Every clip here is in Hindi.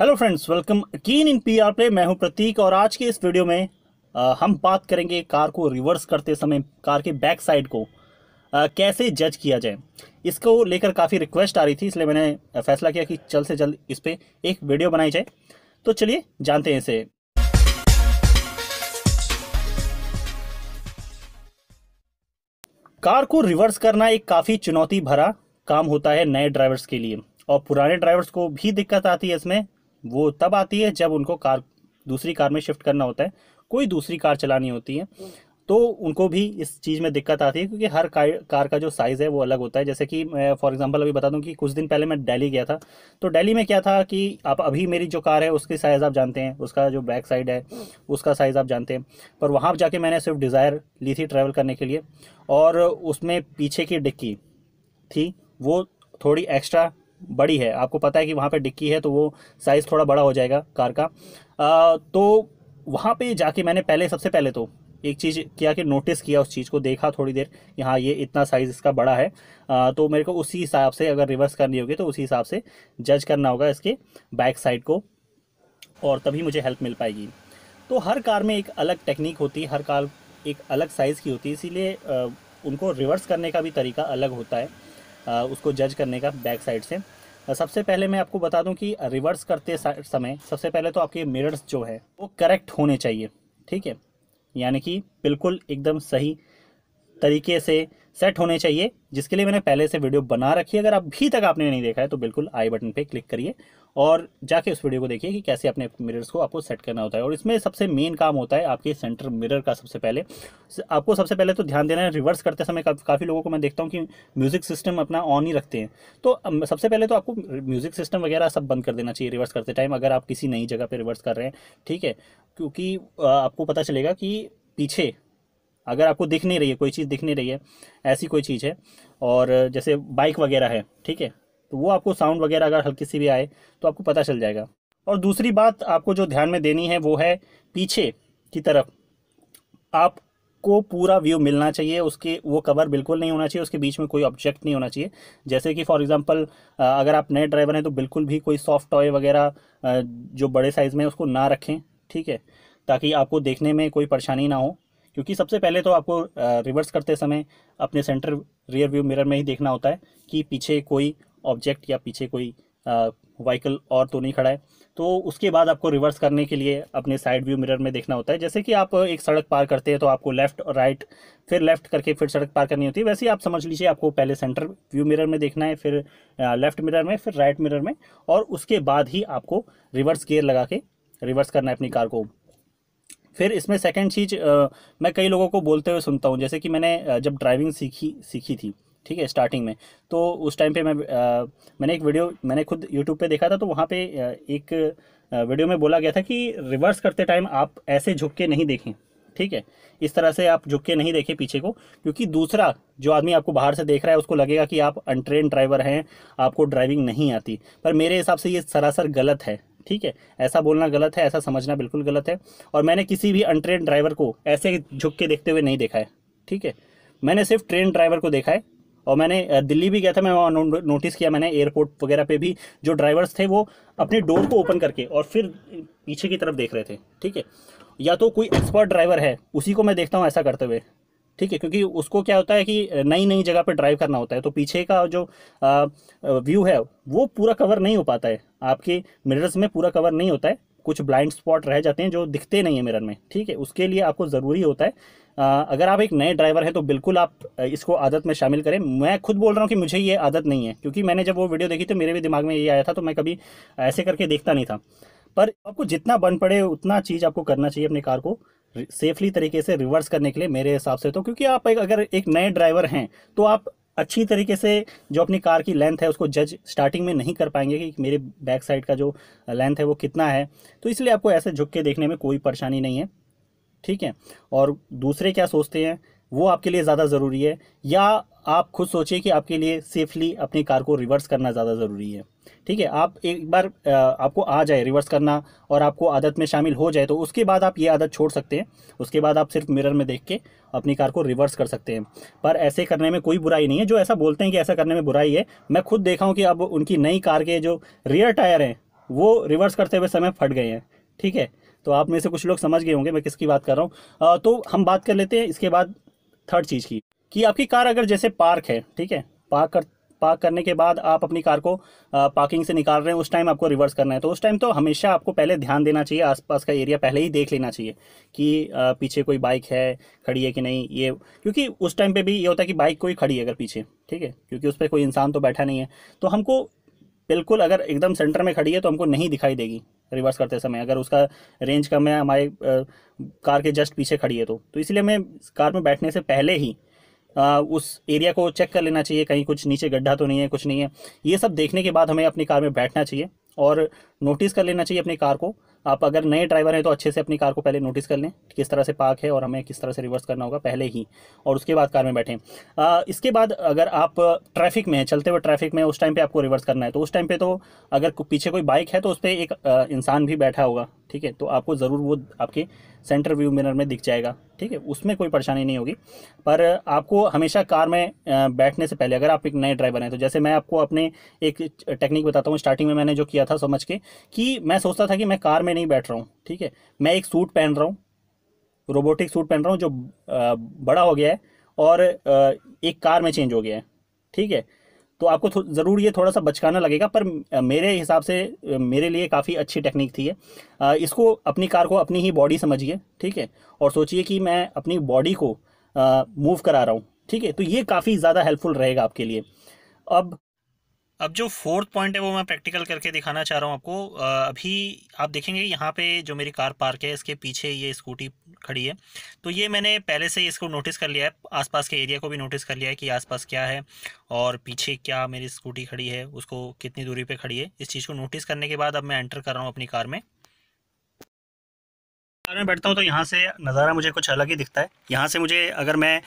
हेलो फ्रेंड्स वेलकम कीन इन पीआर प्ले मैं हूं प्रतीक और आज के इस वीडियो में आ, हम बात करेंगे कार को रिवर्स करते समय कार के बैक साइड को आ, कैसे जज किया जाए इसको लेकर काफ़ी रिक्वेस्ट आ रही थी इसलिए मैंने फैसला किया कि जल्द से जल्द इस पर एक वीडियो बनाई जाए तो चलिए जानते हैं इसे कार को रिवर्स करना एक काफ़ी चुनौती भरा काम होता है नए ड्राइवर्स के लिए और पुराने ड्राइवर्स को भी दिक्कत आती है इसमें वो तब आती है जब उनको कार दूसरी कार में शिफ्ट करना होता है कोई दूसरी कार चलानी होती है तो उनको भी इस चीज़ में दिक्कत आती है क्योंकि हर कार का जो साइज़ है वो अलग होता है जैसे कि मैं फॉर एग्जांपल अभी बता दूं कि कुछ दिन पहले मैं दिल्ली गया था तो दिल्ली में क्या था कि आप अभी मेरी जो कार है उसकी साइज़ आप जानते हैं उसका जो बैक साइड है उसका साइज़ आप जानते हैं पर वहाँ जाके मैंने सिर्फ डिज़ायर ली थी ट्रैवल करने के लिए और उसमें पीछे की डिक्की थी वो थोड़ी एक्स्ट्रा बड़ी है आपको पता है कि वहाँ पर डिक्की है तो वो साइज़ थोड़ा बड़ा हो जाएगा कार का आ, तो वहाँ पे जाके मैंने पहले सबसे पहले तो एक चीज़ किया कि नोटिस किया उस चीज़ को देखा थोड़ी देर कि हाँ ये इतना साइज़ इसका बड़ा है आ, तो मेरे को उसी हिसाब से अगर रिवर्स करनी होगी तो उसी हिसाब से जज करना होगा इसके बैक साइड को और तभी मुझे हेल्प मिल पाएगी तो हर कार में एक अलग टेक्निक होती है हर कार एक अलग साइज़ की होती है इसीलिए उनको रिवर्स करने का भी तरीका अलग होता है उसको जज करने का बैक साइड से सबसे पहले मैं आपको बता दूं कि रिवर्स करते समय सबसे पहले तो आपके मिरर्स जो है वो करेक्ट होने चाहिए ठीक है यानी कि बिल्कुल एकदम सही तरीके से सेट होने चाहिए जिसके लिए मैंने पहले से वीडियो बना रखी है अगर अभी तक आपने नहीं देखा है तो बिल्कुल आई बटन पे क्लिक करिए और जाके उस वीडियो को देखिए कि कैसे अपने मिरर्स को आपको सेट करना होता है और इसमें सबसे मेन काम होता है आपके सेंटर मिरर का सबसे पहले आपको सबसे पहले तो ध्यान देना है रिवर्स करते समय का, काफ़ी लोगों को मैं देखता हूँ कि म्यूज़िक सिस्टम अपना ऑन ही रखते हैं तो सबसे पहले तो आपको म्यूज़िक सिस्टम वगैरह सब बंद कर देना चाहिए रिवर्स करते टाइम अगर आप किसी नई जगह पर रिवर्स कर रहे हैं ठीक है क्योंकि आपको पता चलेगा कि पीछे अगर आपको दिख नहीं रही है कोई चीज़ दिख नहीं रही है ऐसी कोई चीज़ है और जैसे बाइक वगैरह है ठीक है तो वो आपको साउंड वगैरह अगर हल्की सी भी आए तो आपको पता चल जाएगा और दूसरी बात आपको जो ध्यान में देनी है वो है पीछे की तरफ आपको पूरा व्यू मिलना चाहिए उसके वो कवर बिल्कुल नहीं होना चाहिए उसके बीच में कोई ऑब्जेक्ट नहीं होना चाहिए जैसे कि फॉर एग्जांपल अगर आप नए ड्राइवर हैं तो बिल्कुल भी कोई सॉफ्ट टॉय वगैरह जो बड़े साइज़ में उसको ना रखें ठीक है ताकि आपको देखने में कोई परेशानी ना हो क्योंकि सबसे पहले तो आपको रिवर्स करते समय अपने सेंटर रियर व्यू मिरर में ही देखना होता है कि पीछे कोई ऑब्जेक्ट या पीछे कोई व्हीकल और तो नहीं खड़ा है तो उसके बाद आपको रिवर्स करने के लिए अपने साइड व्यू मिरर में देखना होता है जैसे कि आप एक सड़क पार करते हैं तो आपको लेफ्ट और राइट फिर लेफ्ट करके फिर सड़क पार करनी होती है वैसे ही आप समझ लीजिए आपको पहले सेंटर व्यू मिरर में देखना है फिर लेफ्ट मिरर में फिर राइट मिरर में और उसके बाद ही आपको रिवर्स गियर लगा के रिवर्स करना है अपनी कार को फिर इसमें सेकंड चीज़ मैं कई लोगों को बोलते हुए सुनता हूँ जैसे कि मैंने जब ड्राइविंग सीखी सीखी थी ठीक है स्टार्टिंग में तो उस टाइम पे मैं आ, मैंने एक वीडियो मैंने खुद यूट्यूब पे देखा था तो वहाँ पे एक वीडियो में बोला गया था कि रिवर्स करते टाइम आप ऐसे झुक के नहीं देखें ठीक है इस तरह से आप झुक के नहीं देखें पीछे को क्योंकि दूसरा जो आदमी आपको बाहर से देख रहा है उसको लगेगा कि आप अनट्रेन ड्राइवर हैं आपको ड्राइविंग नहीं आती पर मेरे हिसाब से ये सरासर गलत है ठीक है ऐसा बोलना गलत है ऐसा समझना बिल्कुल गलत है और मैंने किसी भी अनट्रेन ड्राइवर को ऐसे झुक के देखते हुए नहीं देखा है ठीक है मैंने सिर्फ ट्रेन ड्राइवर को देखा है और मैंने दिल्ली भी गया था मैं वहाँ नोटिस किया मैंने एयरपोर्ट वगैरह पे भी जो ड्राइवर्स थे वो अपने डोर को ओपन करके और फिर पीछे की तरफ देख रहे थे ठीक है या तो कोई एक्सपर्ट ड्राइवर है उसी को मैं देखता हूँ ऐसा करते हुए ठीक है क्योंकि उसको क्या होता है कि नई नई जगह पर ड्राइव करना होता है तो पीछे का जो व्यू है वो पूरा कवर नहीं हो पाता है आपके मिरर्स में पूरा कवर नहीं होता है कुछ ब्लाइंड स्पॉट रह जाते हैं जो दिखते नहीं है मिरर में ठीक है उसके लिए आपको ज़रूरी होता है आ, अगर आप एक नए ड्राइवर हैं तो बिल्कुल आप इसको आदत में शामिल करें मैं खुद बोल रहा हूँ कि मुझे ये आदत नहीं है क्योंकि मैंने जब वो वीडियो देखी तो मेरे भी दिमाग में ये आया था तो मैं कभी ऐसे करके देखता नहीं था पर आपको जितना बन पड़े उतना चीज़ आपको करना चाहिए अपनी कार को सेफली तरीके से रिवर्स करने के लिए मेरे हिसाब से तो क्योंकि आप एक अगर एक नए ड्राइवर हैं तो आप अच्छी तरीके से जो अपनी कार की लेंथ है उसको जज स्टार्टिंग में नहीं कर पाएंगे कि मेरे बैक साइड का जो लेंथ है वो कितना है तो इसलिए आपको ऐसे झुक के देखने में कोई परेशानी नहीं है ठीक है और दूसरे क्या सोचते हैं वो आपके लिए ज़्यादा ज़रूरी है या आप खुद सोचिए कि आपके लिए सेफली अपनी कार को रिवर्स करना ज़्यादा ज़रूरी है ठीक है आप एक बार आपको आ जाए रिवर्स करना और आपको आदत में शामिल हो जाए तो उसके बाद आप ये आदत छोड़ सकते हैं उसके बाद आप सिर्फ मिरर में देख के अपनी कार को रिवर्स कर सकते हैं पर ऐसे करने में कोई बुराई नहीं है जो ऐसा बोलते हैं कि ऐसा करने में बुराई है मैं खुद देखा हूँ कि अब उनकी नई कार के जो रियर टायर हैं वो रिवर्स करते हुए समय फट गए हैं ठीक है तो आप में से कुछ लोग समझ गए होंगे मैं किसकी बात कर रहा हूँ तो हम बात कर लेते हैं इसके बाद थर्ड चीज़ की कि आपकी कार अगर जैसे पार्क है ठीक है पार्क कर पार्क करने के बाद आप अपनी कार को पार्किंग से निकाल रहे हैं उस टाइम आपको रिवर्स करना है तो उस टाइम तो हमेशा आपको पहले ध्यान देना चाहिए आसपास का एरिया पहले ही देख लेना चाहिए कि पीछे कोई बाइक है खड़ी है कि नहीं ये क्योंकि उस टाइम पे भी ये होता है कि बाइक कोई खड़ी है अगर पीछे ठीक है क्योंकि उस पर कोई इंसान तो बैठा नहीं है तो हमको बिल्कुल अगर एकदम सेंटर में खड़ी है तो हमको नहीं दिखाई देगी रिवर्स करते समय अगर उसका रेंज कम है हमारे कार के जस्ट पीछे खड़ी है तो तो इसलिए हमें कार में बैठने से पहले ही आ, उस एरिया को चेक कर लेना चाहिए कहीं कुछ नीचे गड्ढा तो नहीं है कुछ नहीं है ये सब देखने के बाद हमें अपनी कार में बैठना चाहिए और नोटिस कर लेना चाहिए अपनी कार को आप अगर नए ड्राइवर हैं तो अच्छे से अपनी कार को पहले नोटिस कर लें किस तरह से पार्क है और हमें किस तरह से रिवर्स करना होगा पहले ही और उसके बाद कार में बैठें आ, इसके बाद अगर आप ट्रैफिक में चलते हुए ट्रैफिक में उस टाइम पर आपको रिवर्स करना है तो उस टाइम पर तो अगर पीछे कोई बाइक है तो उस पर एक इंसान भी बैठा होगा ठीक है तो आपको ज़रूर वो आपके सेंटर व्यू मिरर में दिख जाएगा ठीक है उसमें कोई परेशानी नहीं होगी पर आपको हमेशा कार में बैठने से पहले अगर आप एक नए ड्राइवर हैं तो जैसे मैं आपको अपने एक टेक्निक बताता हूँ स्टार्टिंग में मैंने जो किया था समझ के कि मैं सोचता था कि मैं कार में नहीं बैठ रहा हूँ ठीक है मैं एक सूट पहन रहा हूँ रोबोटिक सूट पहन रहा हूँ जो बड़ा हो गया है और एक कार में चेंज हो गया है ठीक है तो आपको ज़रूर ये थोड़ा सा बचकाना लगेगा पर मेरे हिसाब से मेरे लिए काफ़ी अच्छी टेक्निक थी है इसको अपनी कार को अपनी ही बॉडी समझिए ठीक है और सोचिए कि मैं अपनी बॉडी को मूव करा रहा हूँ ठीक है तो ये काफ़ी ज़्यादा हेल्पफुल रहेगा आपके लिए अब अब जो फोर्थ पॉइंट है वो मैं प्रैक्टिकल करके दिखाना चाह रहा हूँ आपको अभी आप देखेंगे यहाँ पे जो मेरी कार पार्क है इसके पीछे ये स्कूटी खड़ी है तो ये मैंने पहले से इसको नोटिस कर लिया है आसपास के एरिया को भी नोटिस कर लिया है कि आसपास क्या है और पीछे क्या मेरी स्कूटी खड़ी है उसको कितनी दूरी पर खड़ी है इस चीज़ को नोटिस करने के बाद अब मैं एंटर कर रहा हूँ अपनी कार में कार में बैठता हूँ तो यहाँ से नज़ारा मुझे कुछ अलग ही दिखता है यहाँ से मुझे अगर मैं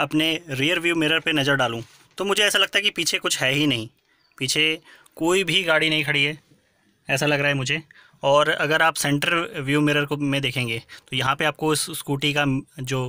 अपने रियर व्यू मिरर पर नज़र डालूँ तो मुझे ऐसा लगता है कि पीछे कुछ है ही नहीं पीछे कोई भी गाड़ी नहीं खड़ी है ऐसा लग रहा है मुझे और अगर आप सेंटर व्यू मिरर को में देखेंगे तो यहाँ पे आपको इस स्कूटी का जो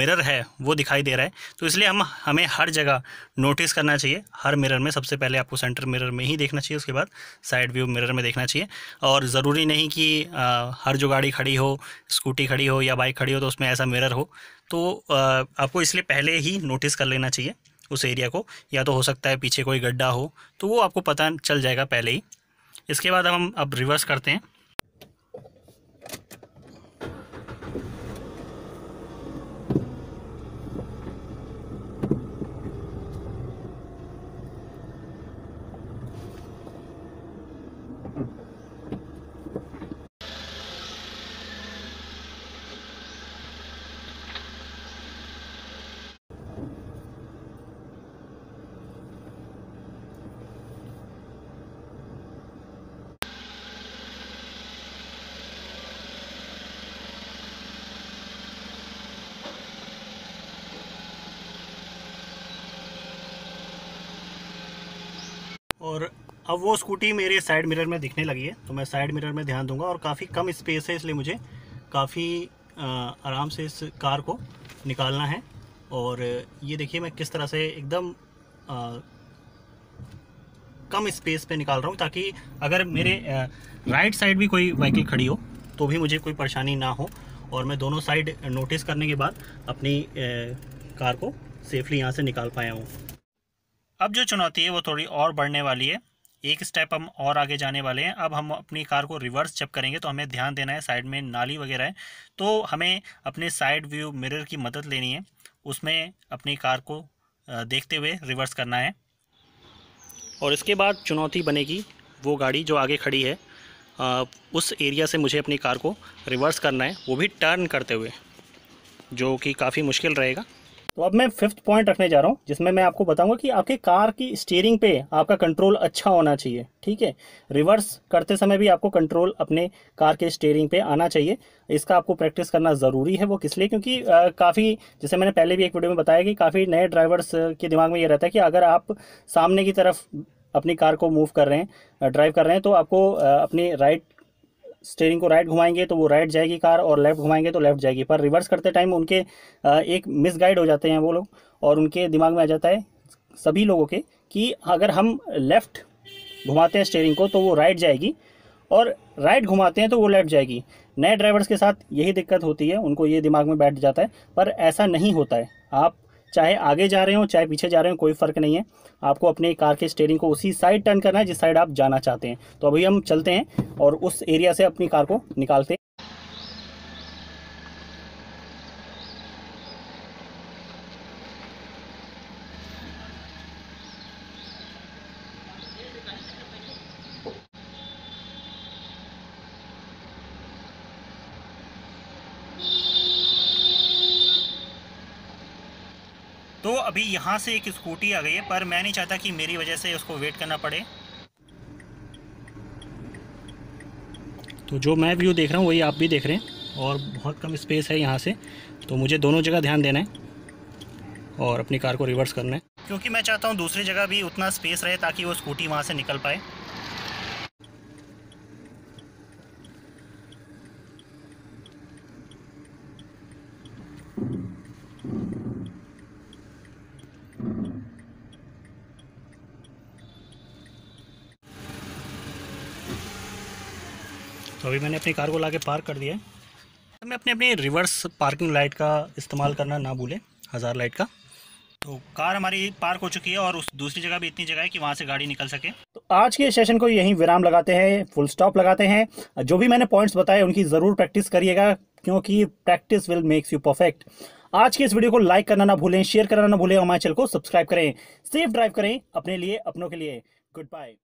मिरर है वो दिखाई दे रहा है तो इसलिए हम हमें हर जगह नोटिस करना चाहिए हर मिरर में सबसे पहले आपको सेंटर मिरर में ही देखना चाहिए उसके बाद साइड व्यू मिरर में देखना चाहिए और ज़रूरी नहीं कि आ, हर जो गाड़ी खड़ी हो स्कूटी खड़ी हो या बाइक खड़ी हो तो उसमें ऐसा मिरर हो तो आ, आपको इसलिए पहले ही नोटिस कर लेना चाहिए उस एरिया को या तो हो सकता है पीछे कोई गड्ढा हो तो वो आपको पता चल जाएगा पहले ही इसके बाद हम अब रिवर्स करते हैं और अब वो स्कूटी मेरे साइड मिरर में दिखने लगी है तो मैं साइड मिरर में ध्यान दूंगा और काफ़ी कम स्पेस है इसलिए मुझे काफ़ी आराम से इस कार को निकालना है और ये देखिए मैं किस तरह से एकदम कम स्पेस पे निकाल रहा हूँ ताकि अगर मेरे राइट साइड भी कोई व्हीकल खड़ी हो तो भी मुझे कोई परेशानी ना हो और मैं दोनों साइड नोटिस करने के बाद अपनी कार को सेफली यहाँ से निकाल पाया हूँ अब जो चुनौती है वो थोड़ी और बढ़ने वाली है एक स्टेप हम और आगे जाने वाले हैं अब हम अपनी कार को रिवर्स जब करेंगे तो हमें ध्यान देना है साइड में नाली वगैरह है तो हमें अपने साइड व्यू मिरर की मदद लेनी है उसमें अपनी कार को देखते हुए रिवर्स करना है और इसके बाद चुनौती बनेगी वो गाड़ी जो आगे खड़ी है उस एरिया से मुझे अपनी कार को रिवर्स करना है वो भी टर्न करते हुए जो कि काफ़ी मुश्किल रहेगा तो अब मैं फिफ्थ पॉइंट रखने जा रहा हूँ जिसमें मैं आपको बताऊंगा कि आपके कार की स्टीयरिंग पे आपका कंट्रोल अच्छा होना चाहिए ठीक है रिवर्स करते समय भी आपको कंट्रोल अपने कार के स्टीयरिंग पे आना चाहिए इसका आपको प्रैक्टिस करना ज़रूरी है वो किस लिए क्योंकि काफ़ी जैसे मैंने पहले भी एक वीडियो में बताया कि काफ़ी नए ड्राइवर्स के दिमाग में ये रहता है कि अगर आप सामने की तरफ अपनी कार को मूव कर रहे हैं ड्राइव कर रहे हैं तो आपको अपनी राइट स्टेयरिंग को राइट घुमाएंगे तो वो राइट जाएगी कार और लेफ्ट घुमाएंगे तो लेफ्ट जाएगी पर रिवर्स करते टाइम उनके एक मिसगाइड हो जाते हैं वो लोग और उनके दिमाग में आ जाता है सभी लोगों के कि अगर हम लेफ़्ट घुमाते हैं स्टेयरिंग को तो वो राइट जाएगी और राइट घुमाते हैं तो वो लेफ्ट जाएगी नए ड्राइवर्स के साथ यही दिक्कत होती है उनको ये दिमाग में बैठ जाता है पर ऐसा नहीं होता है आप चाहे आगे जा रहे हो चाहे पीछे जा रहे हो कोई फ़र्क नहीं है आपको अपने कार के स्टेयरिंग को उसी साइड टर्न करना है जिस साइड आप जाना चाहते हैं तो अभी हम चलते हैं और उस एरिया से अपनी कार को निकालते हैं तो अभी यहाँ से एक स्कूटी आ गई है पर मैं नहीं चाहता कि मेरी वजह से उसको वेट करना पड़े तो जो मैं व्यू देख रहा हूँ वही आप भी देख रहे हैं और बहुत कम स्पेस है यहाँ से तो मुझे दोनों जगह ध्यान देना है और अपनी कार को रिवर्स करना है क्योंकि मैं चाहता हूँ दूसरी जगह भी उतना स्पेस रहे ताकि वो स्कूटी वहाँ से निकल पाए तो अभी मैंने अपनी कार को ला के पार्क कर दिया है हमें तो मैं अपने अपने रिवर्स पार्किंग लाइट का इस्तेमाल करना ना भूलें हज़ार लाइट का तो कार हमारी पार्क हो चुकी है और उस दूसरी जगह भी इतनी जगह है कि वहाँ से गाड़ी निकल सके तो आज के सेशन को यहीं विराम लगाते हैं फुल स्टॉप लगाते हैं जो भी मैंने पॉइंट्स बताए उनकी ज़रूर प्रैक्टिस करिएगा क्योंकि practice will makes you perfect आज के इस वीडियो को लाइक करना ना भूलें शेयर करना ना भूलें हमारे चैनल को सब्सक्राइब करें सेफ ड्राइव करें अपने लिए अपनों के लिए गुड बाय